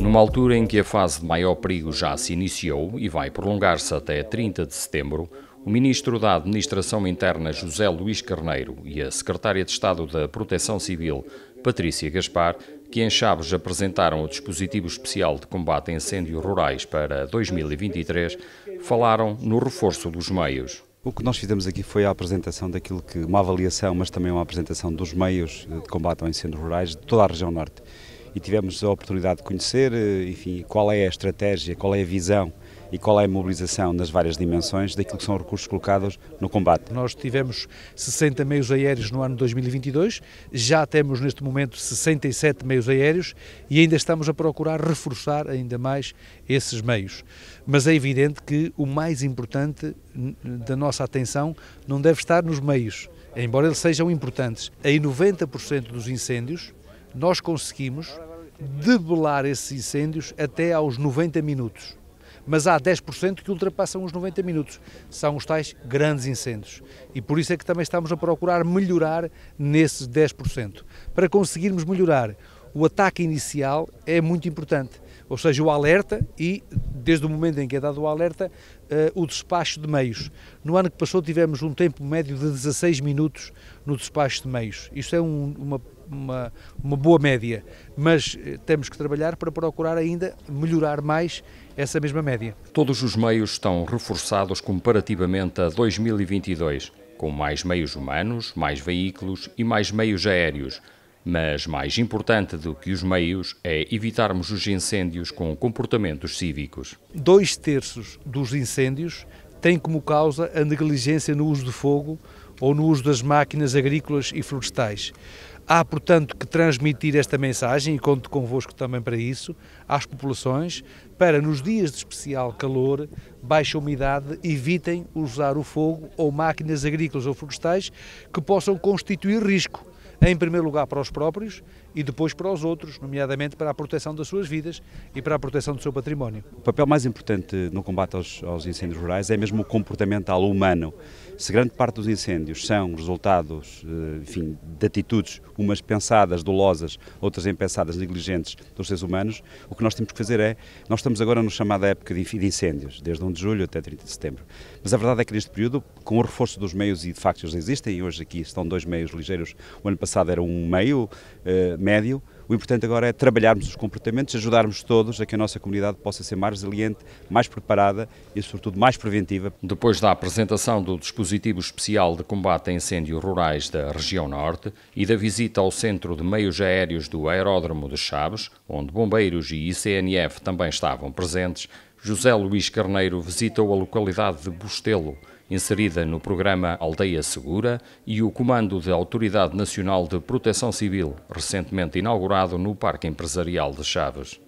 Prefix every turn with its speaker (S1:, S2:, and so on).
S1: Numa altura em que a fase de maior perigo já se iniciou e vai prolongar-se até 30 de setembro, o ministro da Administração Interna José Luís Carneiro e a secretária de Estado da Proteção Civil Patrícia Gaspar, que em Chaves apresentaram o dispositivo especial de combate a incêndios rurais para 2023, falaram no reforço dos meios. O que nós fizemos aqui foi a apresentação
S2: daquilo que uma avaliação, mas também uma apresentação dos meios de combate ao incêndio rurais de toda a região norte e tivemos a oportunidade de conhecer, eh, enfim, qual é a estratégia, qual é a visão e qual é a mobilização nas várias dimensões daquilo que são recursos colocados no combate. Nós tivemos 60 meios aéreos no ano 2022, já temos neste momento 67
S3: meios aéreos e ainda estamos a procurar reforçar ainda mais esses meios. Mas é evidente que o mais importante da nossa atenção não deve estar nos meios, embora eles sejam importantes. Em 90% dos incêndios, nós conseguimos debelar esses incêndios até aos 90 minutos. Mas há 10% que ultrapassam os 90 minutos. São os tais grandes incêndios. E por isso é que também estamos a procurar melhorar nesses 10%. Para conseguirmos melhorar, o ataque inicial é muito importante. Ou seja, o alerta e, desde o momento em que é dado o alerta, eh, o despacho de meios. No ano que passou tivemos um tempo médio de 16 minutos no despacho de meios. Isto é um, uma uma, uma boa média, mas eh, temos que trabalhar para procurar ainda melhorar mais essa mesma média.
S1: Todos os meios estão reforçados comparativamente a 2022, com mais meios humanos, mais veículos e mais meios aéreos. Mas mais importante do que os meios é evitarmos os incêndios com comportamentos cívicos.
S3: Dois terços dos incêndios tem como causa a negligência no uso do fogo ou no uso das máquinas agrícolas e florestais. Há, portanto, que transmitir esta mensagem, e conto convosco também para isso, às populações, para nos dias de especial calor, baixa umidade, evitem usar o fogo ou máquinas agrícolas ou florestais que possam constituir risco em primeiro lugar para os próprios e depois para os outros, nomeadamente para a proteção das suas vidas e para a proteção do seu património.
S2: O papel mais importante no combate aos, aos incêndios rurais é mesmo o comportamental humano. Se grande parte dos incêndios são resultados, eh, enfim, de atitudes, umas pensadas, dolosas, outras impensadas, negligentes dos seres humanos, o que nós temos que fazer é, nós estamos agora no chamada época de incêndios, desde 1 de julho até 30 de setembro. Mas a verdade é que neste período, com o reforço dos meios e de facto eles existem, e hoje aqui estão dois meios ligeiros, o ano passado passado era um meio uh, médio, o importante agora é trabalharmos os comportamentos, ajudarmos todos a que a nossa comunidade possa ser mais resiliente, mais preparada
S1: e, sobretudo, mais preventiva. Depois da apresentação do dispositivo especial de combate a incêndios rurais da região norte e da visita ao centro de meios aéreos do aeródromo de Chaves, onde bombeiros e ICNF também estavam presentes, José Luís Carneiro visitou a localidade de Bustelo, inserida no programa Aldeia Segura, e o Comando da Autoridade Nacional de Proteção Civil, recentemente inaugurado no Parque Empresarial de Chaves.